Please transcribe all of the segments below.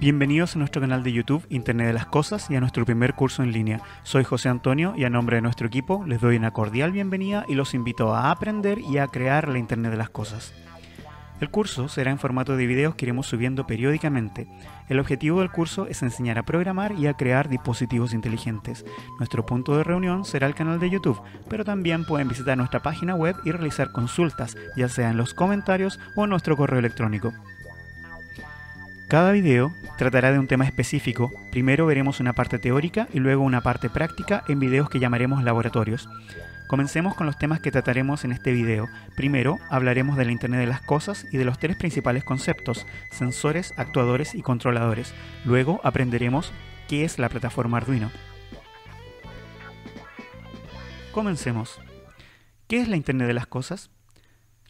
Bienvenidos a nuestro canal de YouTube Internet de las Cosas y a nuestro primer curso en línea. Soy José Antonio y a nombre de nuestro equipo les doy una cordial bienvenida y los invito a aprender y a crear la Internet de las Cosas. El curso será en formato de videos que iremos subiendo periódicamente. El objetivo del curso es enseñar a programar y a crear dispositivos inteligentes. Nuestro punto de reunión será el canal de YouTube, pero también pueden visitar nuestra página web y realizar consultas, ya sea en los comentarios o en nuestro correo electrónico. Cada video tratará de un tema específico. Primero veremos una parte teórica y luego una parte práctica en videos que llamaremos laboratorios. Comencemos con los temas que trataremos en este video. Primero, hablaremos de la Internet de las Cosas y de los tres principales conceptos, sensores, actuadores y controladores. Luego aprenderemos qué es la plataforma Arduino. Comencemos. ¿Qué es la Internet de las Cosas?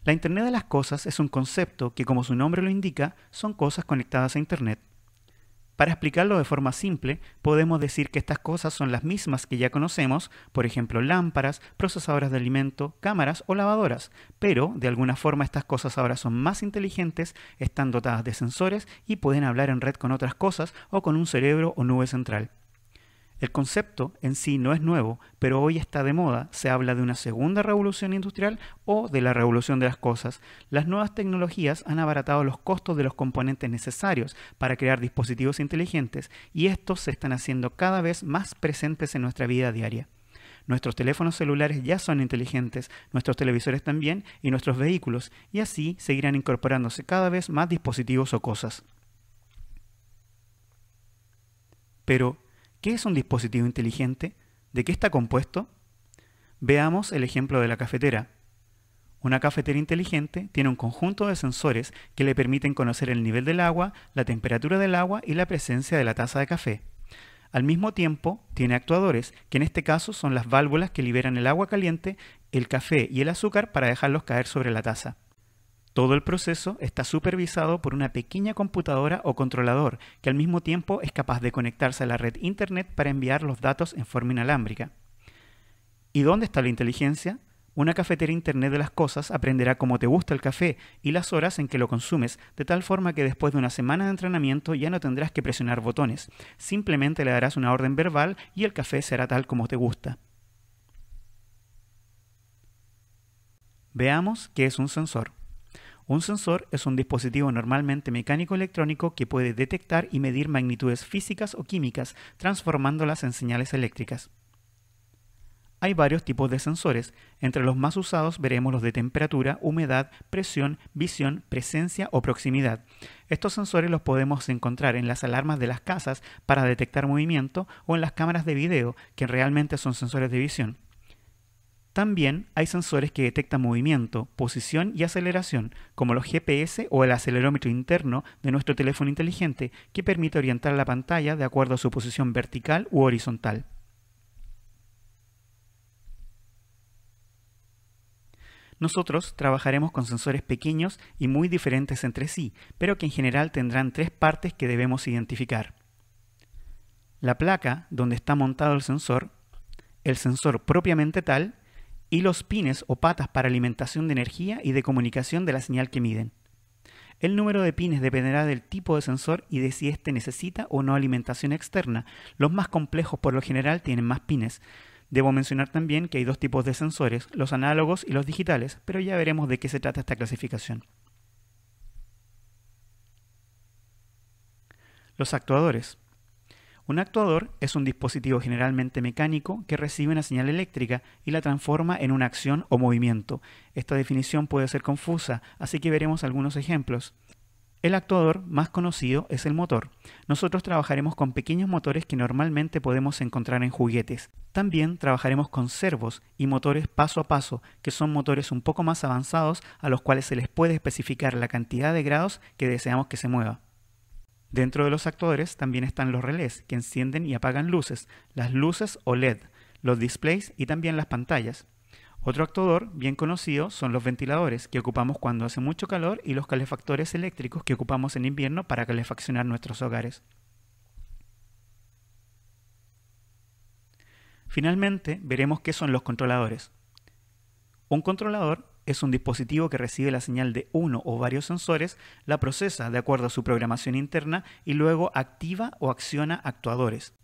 La Internet de las Cosas es un concepto que, como su nombre lo indica, son cosas conectadas a Internet. Para explicarlo de forma simple, podemos decir que estas cosas son las mismas que ya conocemos, por ejemplo lámparas, procesadoras de alimento, cámaras o lavadoras, pero de alguna forma estas cosas ahora son más inteligentes, están dotadas de sensores y pueden hablar en red con otras cosas o con un cerebro o nube central. El concepto en sí no es nuevo, pero hoy está de moda. Se habla de una segunda revolución industrial o de la revolución de las cosas. Las nuevas tecnologías han abaratado los costos de los componentes necesarios para crear dispositivos inteligentes y estos se están haciendo cada vez más presentes en nuestra vida diaria. Nuestros teléfonos celulares ya son inteligentes, nuestros televisores también y nuestros vehículos, y así seguirán incorporándose cada vez más dispositivos o cosas. Pero, ¿Qué es un dispositivo inteligente? ¿De qué está compuesto? Veamos el ejemplo de la cafetera. Una cafetera inteligente tiene un conjunto de sensores que le permiten conocer el nivel del agua, la temperatura del agua y la presencia de la taza de café. Al mismo tiempo, tiene actuadores, que en este caso son las válvulas que liberan el agua caliente, el café y el azúcar para dejarlos caer sobre la taza. Todo el proceso está supervisado por una pequeña computadora o controlador que al mismo tiempo es capaz de conectarse a la red Internet para enviar los datos en forma inalámbrica. ¿Y dónde está la inteligencia? Una cafetera Internet de las Cosas aprenderá cómo te gusta el café y las horas en que lo consumes, de tal forma que después de una semana de entrenamiento ya no tendrás que presionar botones, simplemente le darás una orden verbal y el café será tal como te gusta. Veamos qué es un sensor. Un sensor es un dispositivo normalmente mecánico electrónico que puede detectar y medir magnitudes físicas o químicas, transformándolas en señales eléctricas. Hay varios tipos de sensores. Entre los más usados veremos los de temperatura, humedad, presión, visión, presencia o proximidad. Estos sensores los podemos encontrar en las alarmas de las casas para detectar movimiento o en las cámaras de video, que realmente son sensores de visión. También hay sensores que detectan movimiento, posición y aceleración, como los GPS o el acelerómetro interno de nuestro teléfono inteligente, que permite orientar la pantalla de acuerdo a su posición vertical u horizontal. Nosotros trabajaremos con sensores pequeños y muy diferentes entre sí, pero que en general tendrán tres partes que debemos identificar. La placa donde está montado el sensor, el sensor propiamente tal y los pines o patas para alimentación de energía y de comunicación de la señal que miden. El número de pines dependerá del tipo de sensor y de si éste necesita o no alimentación externa. Los más complejos por lo general tienen más pines. Debo mencionar también que hay dos tipos de sensores, los análogos y los digitales, pero ya veremos de qué se trata esta clasificación. Los actuadores. Un actuador es un dispositivo generalmente mecánico que recibe una señal eléctrica y la transforma en una acción o movimiento. Esta definición puede ser confusa, así que veremos algunos ejemplos. El actuador más conocido es el motor. Nosotros trabajaremos con pequeños motores que normalmente podemos encontrar en juguetes. También trabajaremos con servos y motores paso a paso, que son motores un poco más avanzados a los cuales se les puede especificar la cantidad de grados que deseamos que se mueva. Dentro de los actuadores también están los relés, que encienden y apagan luces, las luces OLED, los displays y también las pantallas. Otro actuador bien conocido son los ventiladores, que ocupamos cuando hace mucho calor, y los calefactores eléctricos que ocupamos en invierno para calefaccionar nuestros hogares. Finalmente, veremos qué son los controladores. Un controlador es un dispositivo que recibe la señal de uno o varios sensores, la procesa de acuerdo a su programación interna y luego activa o acciona actuadores.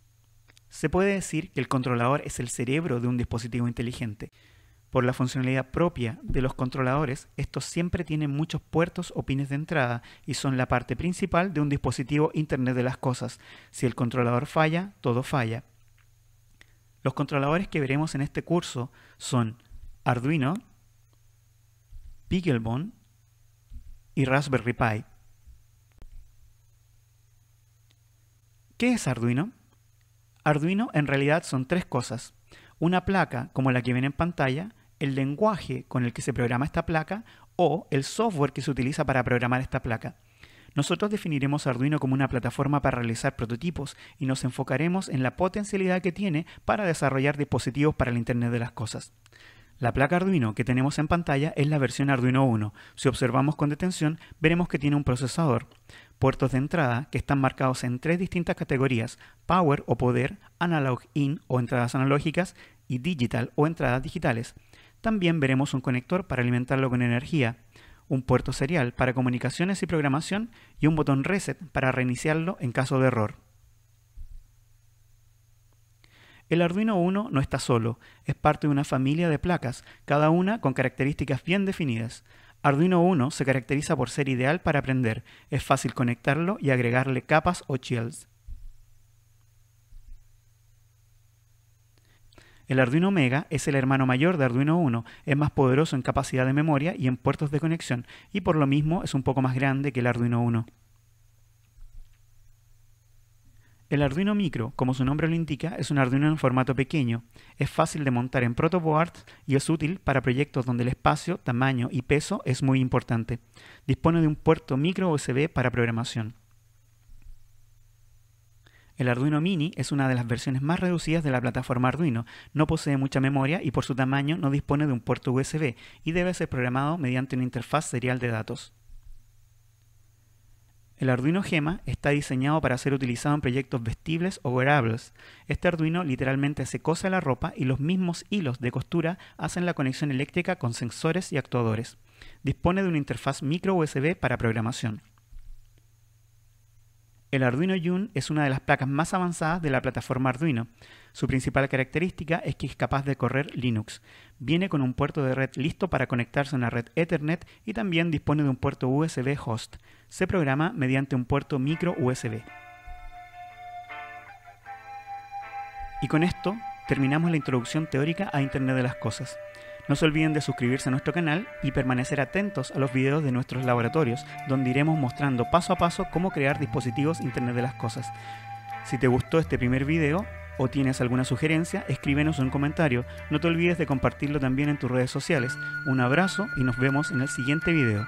Se puede decir que el controlador es el cerebro de un dispositivo inteligente. Por la funcionalidad propia de los controladores, estos siempre tienen muchos puertos o pines de entrada y son la parte principal de un dispositivo Internet de las Cosas. Si el controlador falla, todo falla. Los controladores que veremos en este curso son Arduino, Picklebone y Raspberry Pi. ¿Qué es Arduino? Arduino en realidad son tres cosas. Una placa como la que viene en pantalla, el lenguaje con el que se programa esta placa o el software que se utiliza para programar esta placa. Nosotros definiremos Arduino como una plataforma para realizar prototipos y nos enfocaremos en la potencialidad que tiene para desarrollar dispositivos para el Internet de las Cosas. La placa Arduino que tenemos en pantalla es la versión Arduino 1. Si observamos con detención, veremos que tiene un procesador, puertos de entrada que están marcados en tres distintas categorías, Power o poder, Analog in o entradas analógicas y Digital o entradas digitales. También veremos un conector para alimentarlo con energía, un puerto serial para comunicaciones y programación y un botón reset para reiniciarlo en caso de error. El Arduino 1 no está solo, es parte de una familia de placas, cada una con características bien definidas. Arduino 1 se caracteriza por ser ideal para aprender, es fácil conectarlo y agregarle capas o shields. El Arduino Omega es el hermano mayor de Arduino 1, es más poderoso en capacidad de memoria y en puertos de conexión, y por lo mismo es un poco más grande que el Arduino 1. El Arduino Micro, como su nombre lo indica, es un Arduino en formato pequeño. Es fácil de montar en protoboard y es útil para proyectos donde el espacio, tamaño y peso es muy importante. Dispone de un puerto micro USB para programación. El Arduino Mini es una de las versiones más reducidas de la plataforma Arduino. No posee mucha memoria y por su tamaño no dispone de un puerto USB y debe ser programado mediante una interfaz serial de datos. El Arduino Gema está diseñado para ser utilizado en proyectos vestibles o wearables. Este Arduino literalmente se cosa la ropa y los mismos hilos de costura hacen la conexión eléctrica con sensores y actuadores. Dispone de una interfaz micro USB para programación. El Arduino Yun es una de las placas más avanzadas de la plataforma Arduino. Su principal característica es que es capaz de correr Linux. Viene con un puerto de red listo para conectarse a una red Ethernet y también dispone de un puerto USB host. Se programa mediante un puerto micro USB. Y con esto terminamos la introducción teórica a Internet de las Cosas. No se olviden de suscribirse a nuestro canal y permanecer atentos a los videos de nuestros laboratorios, donde iremos mostrando paso a paso cómo crear dispositivos Internet de las Cosas. Si te gustó este primer video o tienes alguna sugerencia, escríbenos un comentario. No te olvides de compartirlo también en tus redes sociales. Un abrazo y nos vemos en el siguiente video.